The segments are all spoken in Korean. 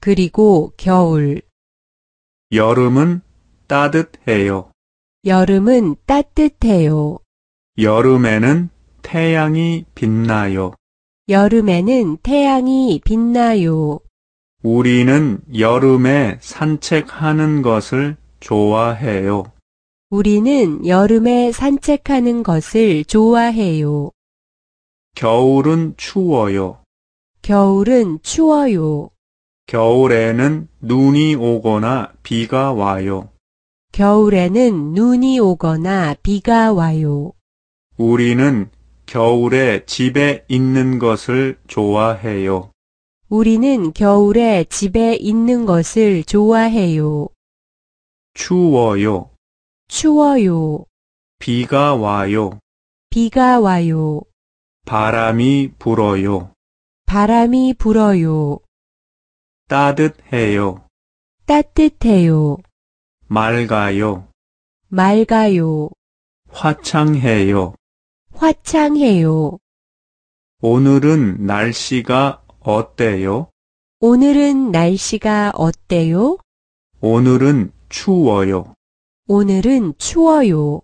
그리고 겨울. 여름은 따뜻해요. 여름은 따뜻해요. 여름에는 태양이 빛나요. 여름에는 태양이 빛나요. 우리는 여름에 산책하는 것을 좋아해요. 우리는 여름에 산책하는 것을 좋아해요. 겨울은 추워요. 겨울은 추워요. 겨울에는 눈이 오거나 비가 와요. 겨울에는 눈이 오거나 비가 와요. 우리는 겨울에 집에 있는 것을 좋아해요. 우리는 겨울에 집에 있는 것을 좋아해요. 추워요. 추워요. 비가 와요. 비가 와요. 바람이 불어요. 바람이 불어요. 따뜻해요. 따뜻해요. 맑아요. 맑아요. 화창해요. 화창해요. 오늘은 날씨가 어때요? 오늘은 날씨가 어때요? 오늘은 추워요. 오늘은 추워요.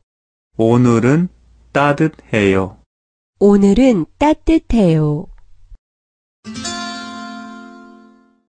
오늘은 따뜻해요. 오늘은 따뜻해요.